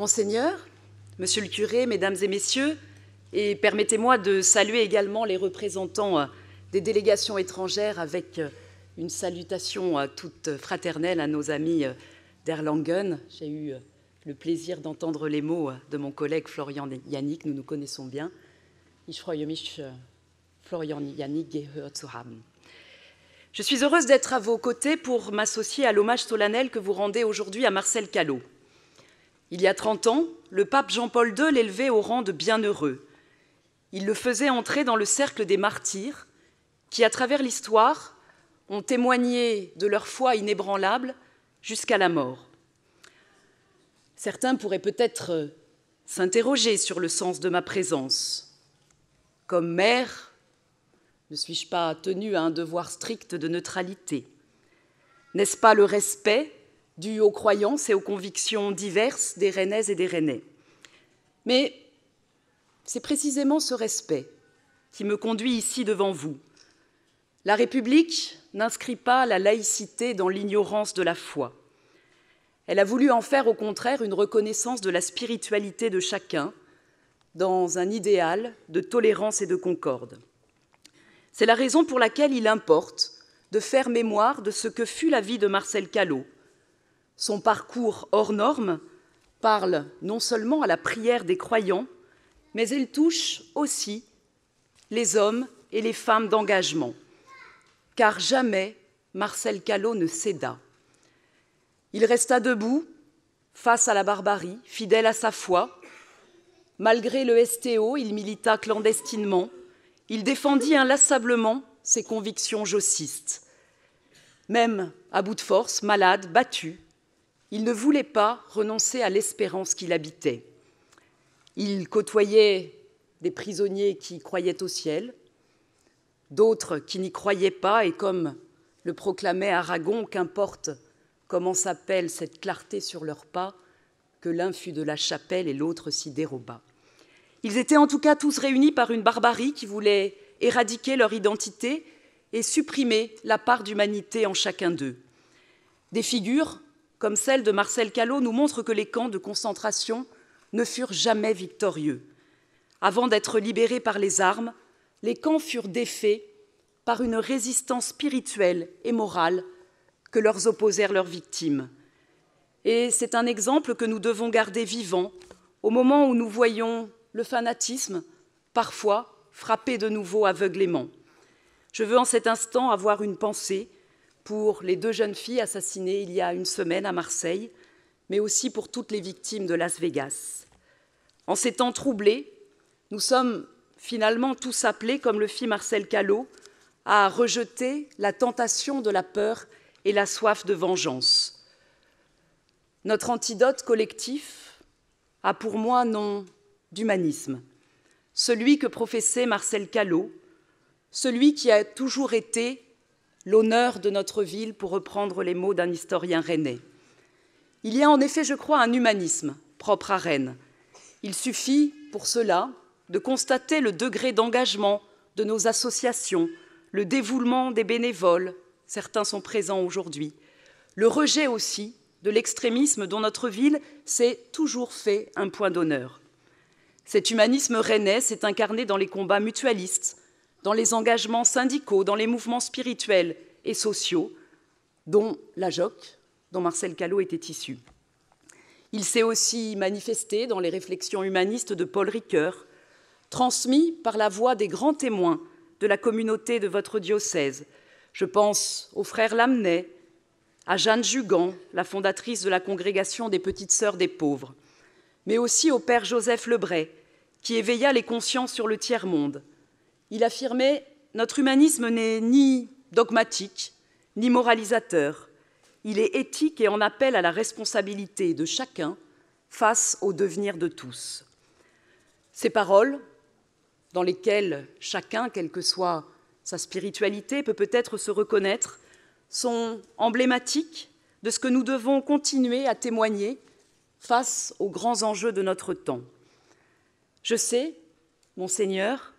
Monseigneur, Monsieur le curé, Mesdames et Messieurs, et permettez-moi de saluer également les représentants euh, des délégations étrangères avec euh, une salutation euh, toute fraternelle à nos amis d'Erlangen. J'ai eu le plaisir d'entendre les mots de mon collègue Florian Yannick, nous nous connaissons bien. Florian Yannick Je suis heureuse d'être à vos côtés pour m'associer à l'hommage solennel que vous rendez aujourd'hui à Marcel Callot. Il y a 30 ans, le pape Jean-Paul II l'élevait au rang de bienheureux. Il le faisait entrer dans le cercle des martyrs qui, à travers l'histoire, ont témoigné de leur foi inébranlable jusqu'à la mort. Certains pourraient peut-être euh, s'interroger sur le sens de ma présence. Comme mère, ne suis-je pas tenue à un devoir strict de neutralité N'est-ce pas le respect due aux croyances et aux convictions diverses des Rennaises et des Rennais. Mais c'est précisément ce respect qui me conduit ici devant vous. La République n'inscrit pas la laïcité dans l'ignorance de la foi. Elle a voulu en faire au contraire une reconnaissance de la spiritualité de chacun dans un idéal de tolérance et de concorde. C'est la raison pour laquelle il importe de faire mémoire de ce que fut la vie de Marcel Callot, son parcours hors norme parle non seulement à la prière des croyants, mais elle touche aussi les hommes et les femmes d'engagement, car jamais Marcel Callot ne céda. Il resta debout face à la barbarie, fidèle à sa foi. Malgré le STO, il milita clandestinement. Il défendit inlassablement ses convictions jocistes. Même à bout de force, malade, battu, il ne voulait pas renoncer à l'espérance qu'il habitait. Il côtoyait des prisonniers qui croyaient au ciel, d'autres qui n'y croyaient pas, et comme le proclamait Aragon, qu'importe comment s'appelle cette clarté sur leurs pas, que l'un fut de la chapelle et l'autre s'y déroba. Ils étaient en tout cas tous réunis par une barbarie qui voulait éradiquer leur identité et supprimer la part d'humanité en chacun d'eux. Des figures comme celle de Marcel Callot, nous montre que les camps de concentration ne furent jamais victorieux. Avant d'être libérés par les armes, les camps furent défaits par une résistance spirituelle et morale que leur opposèrent leurs victimes. Et c'est un exemple que nous devons garder vivant au moment où nous voyons le fanatisme, parfois frapper de nouveau aveuglément. Je veux en cet instant avoir une pensée pour les deux jeunes filles assassinées il y a une semaine à Marseille, mais aussi pour toutes les victimes de Las Vegas. En ces temps troublés, nous sommes finalement tous appelés, comme le fit Marcel Callot, à rejeter la tentation de la peur et la soif de vengeance. Notre antidote collectif a pour moi nom d'humanisme, celui que professait Marcel Callot, celui qui a toujours été l'honneur de notre ville, pour reprendre les mots d'un historien rennais. Il y a en effet, je crois, un humanisme propre à Rennes. Il suffit, pour cela, de constater le degré d'engagement de nos associations, le dévouement des bénévoles, certains sont présents aujourd'hui, le rejet aussi de l'extrémisme dont notre ville s'est toujours fait un point d'honneur. Cet humanisme rennais s'est incarné dans les combats mutualistes, dans les engagements syndicaux, dans les mouvements spirituels et sociaux, dont la JOC, dont Marcel Callot était issu. Il s'est aussi manifesté dans les réflexions humanistes de Paul Ricoeur, transmis par la voix des grands témoins de la communauté de votre diocèse. Je pense aux frères Lamennais, à Jeanne Jugan, la fondatrice de la congrégation des Petites Sœurs des Pauvres, mais aussi au père Joseph Lebray, qui éveilla les consciences sur le tiers-monde, il affirmait Notre humanisme n'est ni dogmatique, ni moralisateur. Il est éthique et en appelle à la responsabilité de chacun face au devenir de tous. Ces paroles, dans lesquelles chacun, quelle que soit sa spiritualité, peut peut-être se reconnaître, sont emblématiques de ce que nous devons continuer à témoigner face aux grands enjeux de notre temps. Je sais, Monseigneur,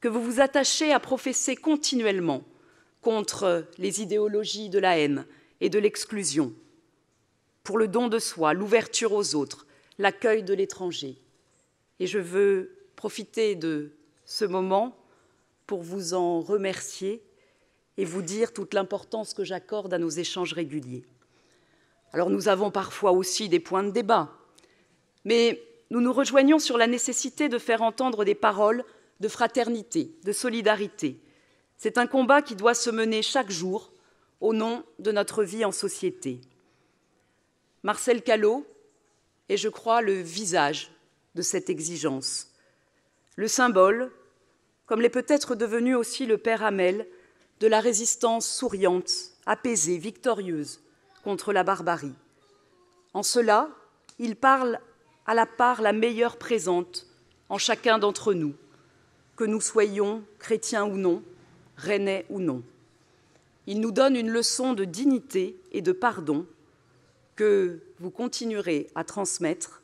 que vous vous attachez à professer continuellement contre les idéologies de la haine et de l'exclusion, pour le don de soi, l'ouverture aux autres, l'accueil de l'étranger. Et je veux profiter de ce moment pour vous en remercier et vous dire toute l'importance que j'accorde à nos échanges réguliers. Alors nous avons parfois aussi des points de débat, mais nous nous rejoignons sur la nécessité de faire entendre des paroles de fraternité, de solidarité. C'est un combat qui doit se mener chaque jour au nom de notre vie en société. Marcel Callot est, je crois, le visage de cette exigence, le symbole, comme l'est peut-être devenu aussi le père Hamel, de la résistance souriante, apaisée, victorieuse contre la barbarie. En cela, il parle à la part la meilleure présente en chacun d'entre nous que nous soyons chrétiens ou non, rennais ou non. Il nous donne une leçon de dignité et de pardon que vous continuerez à transmettre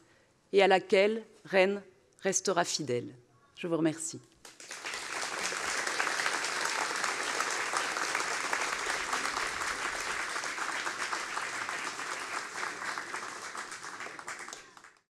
et à laquelle Rennes restera fidèle. Je vous remercie.